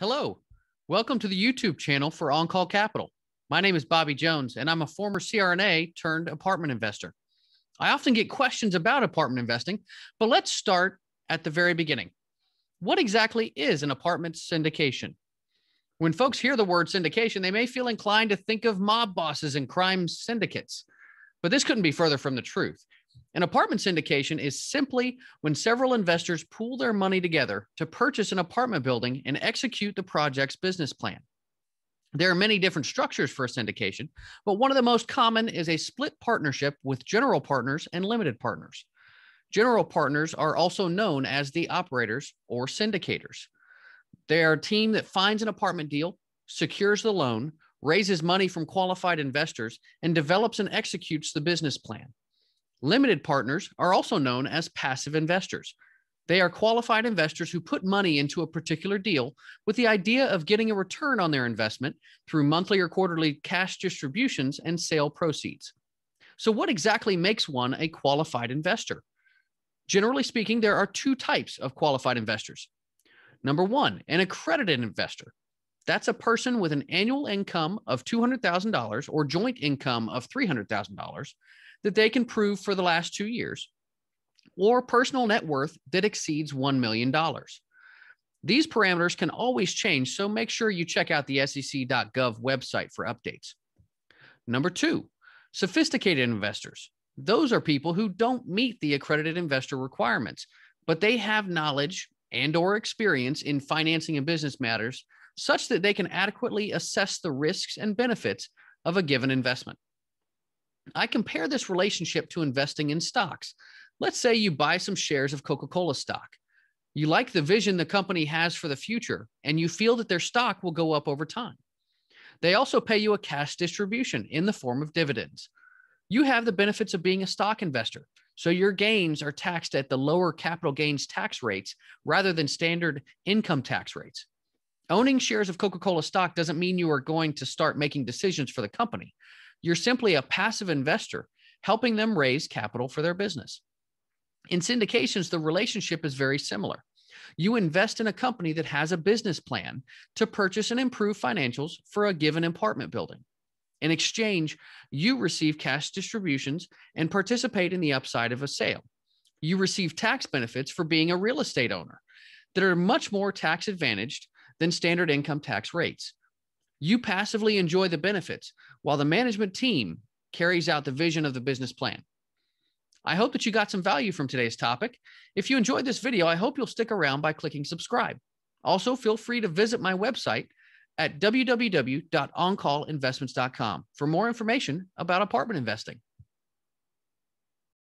Hello, welcome to the YouTube channel for On Call Capital. My name is Bobby Jones, and I'm a former CRNA turned apartment investor. I often get questions about apartment investing, but let's start at the very beginning. What exactly is an apartment syndication? When folks hear the word syndication, they may feel inclined to think of mob bosses and crime syndicates, but this couldn't be further from the truth. An apartment syndication is simply when several investors pool their money together to purchase an apartment building and execute the project's business plan. There are many different structures for a syndication, but one of the most common is a split partnership with general partners and limited partners. General partners are also known as the operators or syndicators. They are a team that finds an apartment deal, secures the loan, raises money from qualified investors, and develops and executes the business plan. Limited partners are also known as passive investors. They are qualified investors who put money into a particular deal with the idea of getting a return on their investment through monthly or quarterly cash distributions and sale proceeds. So, what exactly makes one a qualified investor? Generally speaking, there are two types of qualified investors. Number one, an accredited investor. That's a person with an annual income of $200,000 or joint income of $300,000 that they can prove for the last two years, or personal net worth that exceeds $1 million. These parameters can always change, so make sure you check out the sec.gov website for updates. Number two, sophisticated investors. Those are people who don't meet the accredited investor requirements, but they have knowledge and or experience in financing and business matters such that they can adequately assess the risks and benefits of a given investment. I compare this relationship to investing in stocks. Let's say you buy some shares of Coca Cola stock. You like the vision the company has for the future, and you feel that their stock will go up over time. They also pay you a cash distribution in the form of dividends. You have the benefits of being a stock investor, so your gains are taxed at the lower capital gains tax rates rather than standard income tax rates. Owning shares of Coca Cola stock doesn't mean you are going to start making decisions for the company. You're simply a passive investor helping them raise capital for their business. In syndications, the relationship is very similar. You invest in a company that has a business plan to purchase and improve financials for a given apartment building. In exchange, you receive cash distributions and participate in the upside of a sale. You receive tax benefits for being a real estate owner that are much more tax advantaged than standard income tax rates. You passively enjoy the benefits while the management team carries out the vision of the business plan. I hope that you got some value from today's topic. If you enjoyed this video, I hope you'll stick around by clicking subscribe. Also, feel free to visit my website at www.oncallinvestments.com for more information about apartment investing.